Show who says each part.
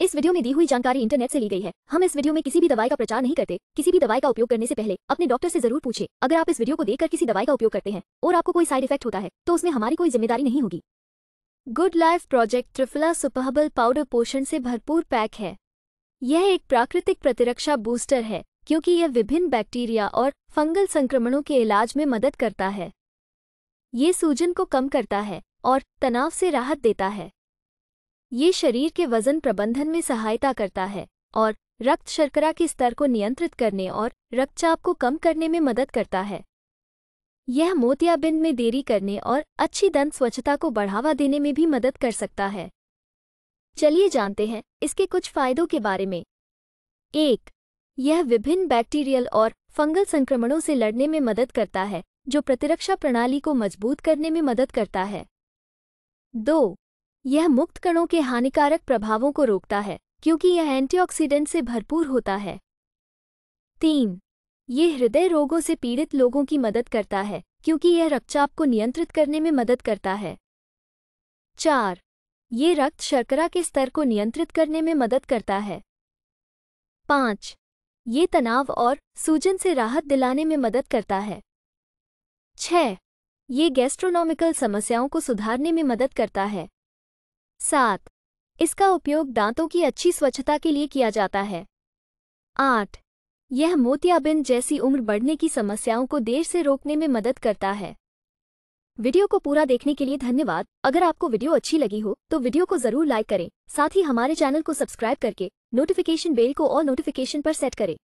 Speaker 1: इस वीडियो में दी हुई जानकारी इंटरनेट से ली गई है हम इस वीडियो में किसी भी दवाई का प्रचार नहीं करते किसी भी दवाई का उपयोग करने से पहले अपने डॉक्टर से जरूर पूछे अगर आप इस वीडियो को देखकर किसी दवाई का उपयोग करते हैं और आपको कोई साइड इफेक्ट होता है तो उसमें हमारी कोई जिम्मेदारी नहीं होगी गुड लाइफ प्रोजेक्ट ट्रिफिला सुपहबल पाउडर पोषण से भरपूर पैक है यह एक प्राकृतिक प्रतिरक्षा बूस्टर है क्योंकि यह विभिन्न बैक्टीरिया और फंगल संक्रमणों के इलाज में मदद करता है ये सूजन को कम करता है और तनाव से राहत देता है ये शरीर के वजन प्रबंधन में सहायता करता है और रक्त शर्करा के स्तर को नियंत्रित करने और रक्तचाप को कम करने में मदद करता है यह मोतियाबिंद में देरी करने और अच्छी दंत स्वच्छता को बढ़ावा देने में भी मदद कर सकता है चलिए जानते हैं इसके कुछ फायदों के बारे में एक यह विभिन्न बैक्टीरियल और फंगल संक्रमणों से लड़ने में मदद करता है जो प्रतिरक्षा प्रणाली को मजबूत करने में मदद करता है दो यह मुक्त कणों के हानिकारक प्रभावों को रोकता है क्योंकि यह एंटीऑक्सीडेंट से भरपूर होता है तीन ये हृदय रोगों से पीड़ित लोगों की मदद करता है क्योंकि यह रक्तचाप को नियंत्रित करने में मदद करता है चार ये रक्त शर्करा के स्तर को नियंत्रित करने में मदद करता है पाँच ये तनाव और सूजन से राहत दिलाने में मदद करता है छ ये गैस्ट्रोनॉमिकल समस्याओं को सुधारने में मदद करता है सात इसका उपयोग दांतों की अच्छी स्वच्छता के लिए किया जाता है आठ यह मोतियाबिंद जैसी उम्र बढ़ने की समस्याओं को देर से रोकने में मदद करता है वीडियो को पूरा देखने के लिए धन्यवाद अगर आपको वीडियो अच्छी लगी हो तो वीडियो को जरूर लाइक करें साथ ही हमारे चैनल को सब्सक्राइब करके नोटिफिकेशन बेल को और नोटिफिकेशन पर सेट करें